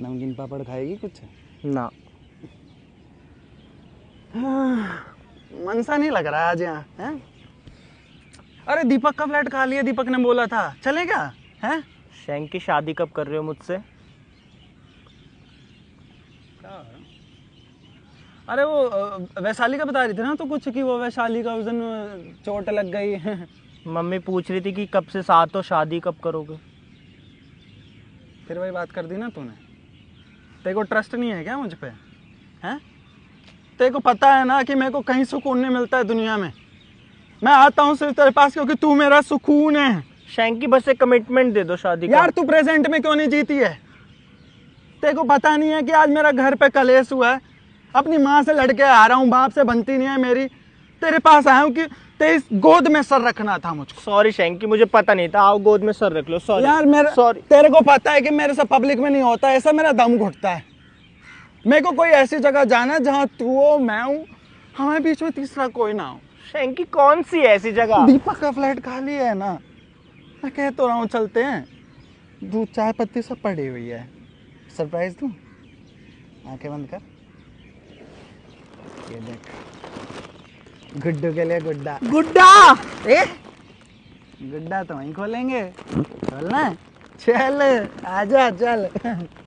नमकीन पापड़ खाएगी कुछ ना हाँ, मनसा नहीं लग रहा आज यहाँ है अरे दीपक का फ्लैट खा लिया दीपक ने बोला था चले क्या है शेंग की शादी कब कर रहे हो मुझसे अरे वो वैशाली का बता रही थी ना तो कुछ कि वो वैशाली का उस दिन चोट लग गई मम्मी पूछ रही थी कि कब से साथ हो शादी कब करोगे फिर वही बात कर दी ना तूने तेरे को ट्रस्ट नहीं है क्या मुझ पर हैं तेरे को पता है ना कि मेरे को कहीं सुकून नहीं मिलता है दुनिया में मैं आता हूँ सिर्फ तेरे पास क्योंकि तू मेरा सुकून है शैंकी बस एक कमिटमेंट दे दो शादी यार तू प्रेजेंट में क्यों नहीं जीती है तेरे को पता नहीं है कि आज मेरा घर पे कलेस हुआ है अपनी माँ से लड़के आ रहा हूँ बाप से बनती नहीं है मेरी तेरे पास आया हूँ कि तेईस गोद में सर रखना था मुझको सॉरी शेंकी मुझे पता नहीं था आओ गोद में सर रख लो सॉरी यार मेरे सॉरी तेरे को पता है कि मेरे से पब्लिक में नहीं होता ऐसा मेरा दम घुटता है मेरे को कोई ऐसी जगह जाना है जहाँ तू हो मैं हूँ हमारे बीच में तीसरा कोई ना हो शेंकी कौन सी ऐसी जगह दीपक का फ्लैट खाली है ना मैं कह तो रहा हूँ चलते हैं दूध चाय पत्ती सब पड़ी हुई है सरप्राइज दूँ आंखें बंद कर ये देख गुड्डू के लिए गुड्डा गुड्डा ए गुड्डा तो वहीं खोलेंगे खोलना चल आजा चल